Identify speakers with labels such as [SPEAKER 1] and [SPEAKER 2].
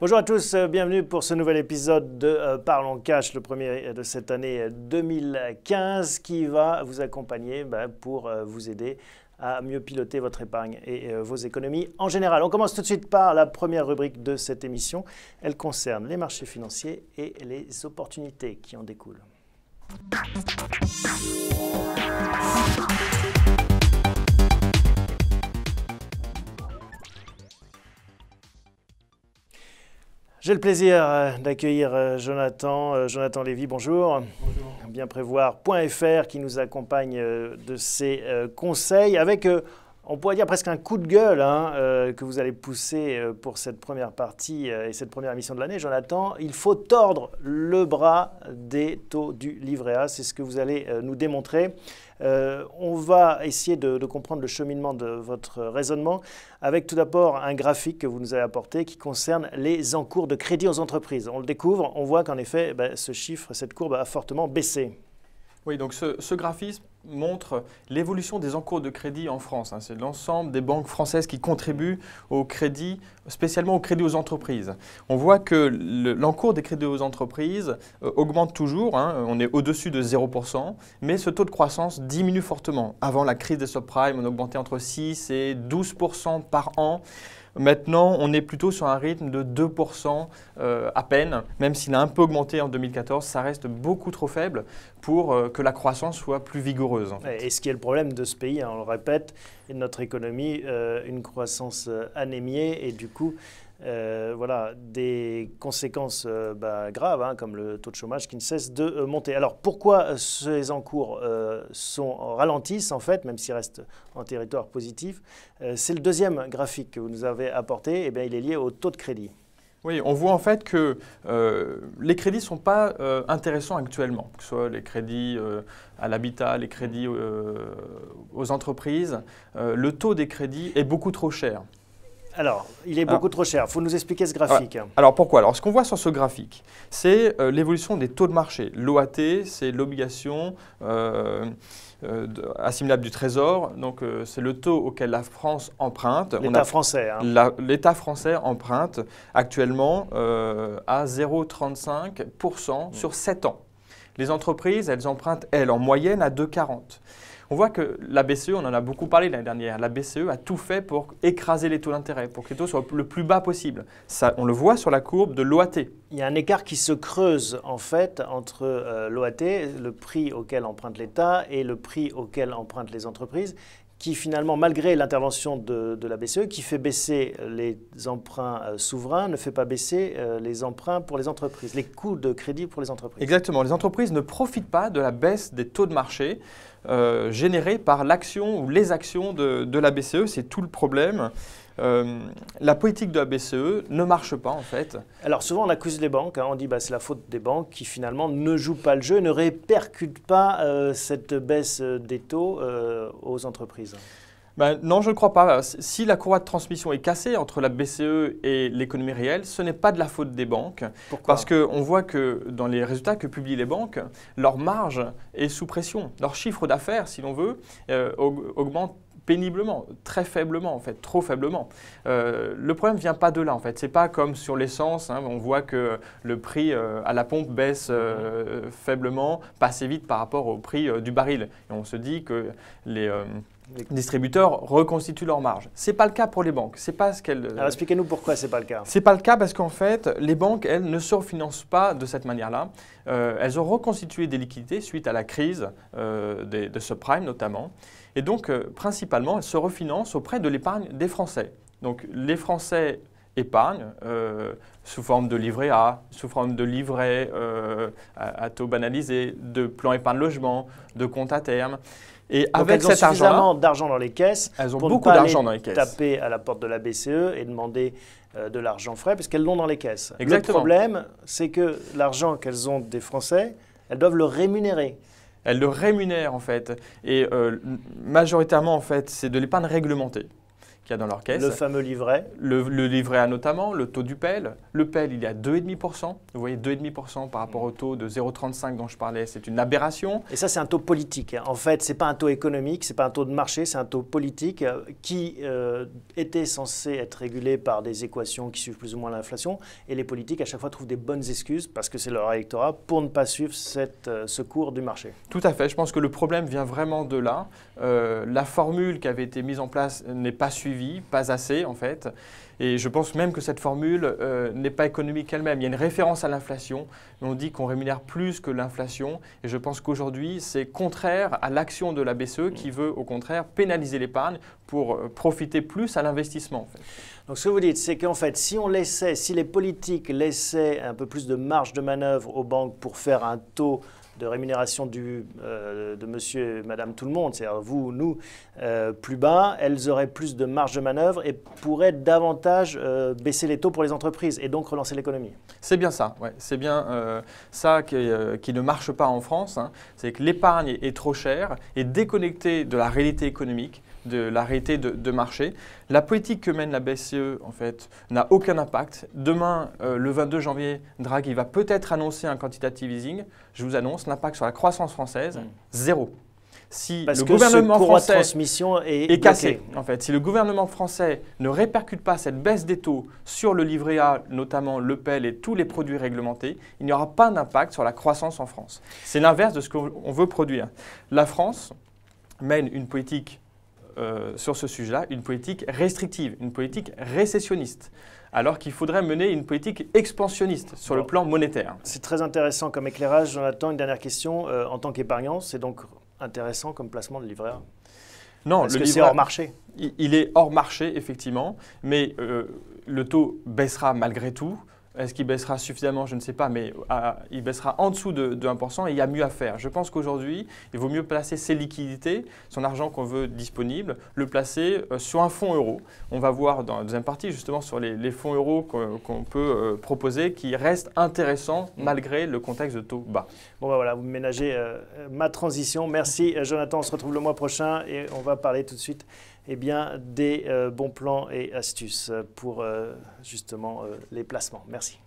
[SPEAKER 1] Bonjour. à tous, euh, bienvenue pour ce nouvel épisode de euh, Parlons Cash, le premier euh, de cette année 2015 qui va vous accompagner bah, pour vous aider à mieux piloter votre épargne et euh, vos économies en général. On commence tout de suite par la première rubrique de cette émission. Elle concerne les marchés financiers et les opportunités qui en découlent. J'ai le plaisir euh, d'accueillir euh, Jonathan, euh, Jonathan Lévy, bonjour. Bonjour. prévoir.fr qui nous accompagne de ses conseils avec on pourrait dire presque un coup de gueule hein, euh, que vous allez pousser euh, pour cette première partie euh, et cette première émission de l'année, Jonathan. Il faut tordre le bras des taux du livret A, c'est ce que vous allez nous démontrer. on va essayer de, comprendre le cheminement de votre raisonnement avec tout d'abord un graphique que vous nous avez apporté qui concerne les encours de crédit aux entreprises. On le découvre, on voit qu'en effet, bah, ce chiffre, cette courbe a fortement baissé.
[SPEAKER 2] Oui, donc ce, graphisme montre l'évolution des encours de crédit en France. Hein. C'est l'ensemble des banques françaises qui contribuent au crédit, spécialement au crédit aux entreprises. On voit que l'encours des crédits aux entreprises euh, augmente toujours, hein. on est au-dessus de 0%, mais ce taux de croissance diminue fortement. Avant la crise des subprimes, on augmentait entre 6 et 12% par an. Maintenant, on est plutôt sur un rythme de 2% euh, à peine, même s'il a un peu augmenté en 2014,
[SPEAKER 1] ça reste beaucoup trop faible pour euh, que la croissance soit plus vigoureuse. En fait. Et ce qui est le problème de ce pays, hein, on le répète, notre économie, euh, une croissance anémiée et du coup euh, voilà, des conséquences euh, bah, graves, hein, comme le taux de chômage qui ne cesse de euh, monter. Alors pourquoi ces encours sont, ralentissent, en fait, même s'ils restent en territoire positif C'est le deuxième graphique que vous nous avez apporté, et eh bien, il est lié au taux de crédit.
[SPEAKER 2] Oui, on voit en fait que les crédits ne sont pas intéressants actuellement, que ce soit les crédits à l'habitat, les crédits aux entreprises. le taux des crédits est beaucoup trop cher.
[SPEAKER 1] Alors, il est beaucoup trop cher. Il faut nous expliquer ce graphique.
[SPEAKER 2] Alors, pourquoi Alors, ce qu'on voit sur ce graphique, c'est euh, l'évolution des taux de marché. L'OAT, c'est l'obligation euh, euh, assimilable du Trésor. Donc, c'est le taux auquel la France emprunte. L'État français. Hein. L'État français emprunte actuellement à 0,35% mm. sur 7 ans. Les entreprises, elles empruntent, elles, en moyenne à 2,40%. On voit que la BCE, on en a beaucoup parlé l'année dernière, la BCE a tout fait pour écraser les taux d'intérêt, pour que les taux soient le plus bas possible. on le voit sur la courbe de l'OAT.
[SPEAKER 1] Il y a un écart qui se creuse en fait entre euh, l'OAT, le prix auquel emprunte l'État, et le prix auquel empruntent les entreprises qui finalement, malgré l'intervention de, la BCE, qui fait baisser euh, les emprunts euh, souverains, ne fait pas baisser les emprunts pour les entreprises, les coûts de crédit pour les entreprises.
[SPEAKER 2] Exactement, les entreprises ne profitent pas de la baisse des taux de marché euh, générée par l'action ou les actions de, de la BCE. C'est tout le problème. Euh, la politique
[SPEAKER 1] de la BCE ne marche pas en fait. Alors souvent on accuse les banques, hein. on dit bah, c'est la faute des banques qui finalement ne jouent pas le jeu, ne répercutent pas euh, cette baisse des taux euh, aux entreprises
[SPEAKER 2] ben Non, je ne crois pas. Si la courroie de transmission est cassée entre la BCE et l'économie réelle, ce n'est pas de la faute des banques. Pourquoi Parce qu'on voit que dans les résultats que publient les banques, leur marge est sous pression. Leur chiffre d'affaires, si l'on veut, euh, augmente péniblement, très faiblement en fait, trop faiblement. Euh, le problème vient pas de là en fait. C'est pas comme sur l'essence, hein. on voit que le prix euh, à la pompe baisse faiblement, pas assez vite par rapport au prix du baril. Et on se dit que les les distributeurs reconstituent leur marge. Ce n'est pas le cas pour les banques. C'est pas ce qu'elles. Euh, Alors expliquez-nous
[SPEAKER 1] pourquoi ce n'est pas le cas.
[SPEAKER 2] C'est pas le cas parce qu'en fait, les banques, elles ne se refinancent pas de cette manière-là. Euh, elles ont reconstitué des liquidités suite à la crise euh, des, de subprime notamment. Et donc, euh, principalement, elles se refinancent auprès de l'épargne des Français. Donc, les Français épargne euh, sous forme de livret A, sous forme de livret euh, à, taux banalisé, de plan épargne logement, de compte à terme. Et avec elles ont suffisamment
[SPEAKER 1] d'argent dans les caisses. Elles ont pour beaucoup d'argent dans les caisses. Taper à la porte de la BCE et demander euh, de l'argent frais, parce qu'elles l'ont dans les caisses. Exactement. Le problème, c'est que l'argent qu'elles ont des Français, elles doivent le rémunérer
[SPEAKER 2] Elles le rémunèrent, en fait. Et majoritairement en fait, c'est de l'épargne réglementée dans leur Le fameux livret. Le, livret A notamment, le taux du PEL. Le PEL, il est à 2,5%. Vous voyez, 2,5% par rapport au taux
[SPEAKER 1] de 0,35 dont je parlais, c'est une aberration. Et ça, c'est un taux politique. En fait, ce n'est pas un taux économique, ce n'est pas un taux de marché, c'est un taux politique euh, qui euh, était censé être régulé par des équations qui suivent plus ou moins l'inflation. Et les politiques, à chaque fois, trouvent des bonnes excuses, parce que c'est leur électorat, pour ne pas suivre cette, euh, ce cours du marché.
[SPEAKER 2] Tout à fait. Je pense que le problème vient vraiment de là. la formule qui avait été mise en place n'est pas suivie pas assez en fait. Et je pense même que cette formule euh, n'est pas économique elle-même. Il y a une référence à l'inflation, mais on dit qu'on rémunère plus que l'inflation. Et je pense qu'aujourd'hui, c'est contraire à l'action de la BCE qui mm. veut au
[SPEAKER 1] contraire pénaliser l'épargne pour euh, profiter plus à l'investissement. Donc ce que vous dites, c'est qu'en fait, si on laissait, si les politiques laissaient un peu plus de marge de manœuvre aux banques pour faire un taux de rémunération du, euh, de monsieur madame tout le monde, c'est-à-dire vous ou nous, euh, plus bas, elles auraient plus de marge de manœuvre et pourraient davantage euh, baisser les taux pour les entreprises et donc relancer l'économie.
[SPEAKER 2] C'est bien ça, ouais. c'est bien ça qui, ne marche pas en France, hein. c'est que l'épargne est trop chère et déconnectée de la réalité économique de l'arrêté de, marché. La politique que mène la BCE, en fait, n'a aucun impact. Demain, euh, le 22 janvier, Draghi va peut-être annoncer un quantitative easing. Je vous annonce, l'impact sur la croissance française, mm. zéro. Si le que gouvernement ce français de transmission est, est cassé, en fait, si le gouvernement français ne répercute pas cette baisse des taux sur le livret A, notamment le PEL et tous les produits réglementés, il n'y aura pas d'impact sur la croissance en France. C'est l'inverse de ce qu'on veut produire. La France mène une politique euh, sur ce sujet-là une politique restrictive, une politique récessionniste, alors qu'il faudrait mener une politique expansionniste sur le plan monétaire. C'est
[SPEAKER 1] très intéressant comme éclairage, Jonathan. Une dernière question. Euh, en tant qu'épargnant, c'est donc intéressant comme placement de livret
[SPEAKER 2] Non, Parce le que est hors marché. Il, est hors marché, effectivement, mais euh, le taux baissera malgré tout. Est-ce qu'il baissera suffisamment Je ne sais pas, mais ah, ah, il baissera en dessous de, 1% et il y a mieux à faire. Je pense qu'aujourd'hui, il vaut mieux placer ses liquidités, son argent qu'on veut disponible, le placer euh, sur un fonds euro. On va voir dans la deuxième partie justement sur les,
[SPEAKER 1] fonds euros qu'on peut euh, proposer qui restent intéressants mmh. malgré le contexte de taux bas. Bon ben voilà, vous ménagez euh, ma transition. Merci Jonathan, on se retrouve le mois prochain et on va parler tout de suite eh bien, des euh, bons plans et astuces pour euh, justement euh, les placements. Merci.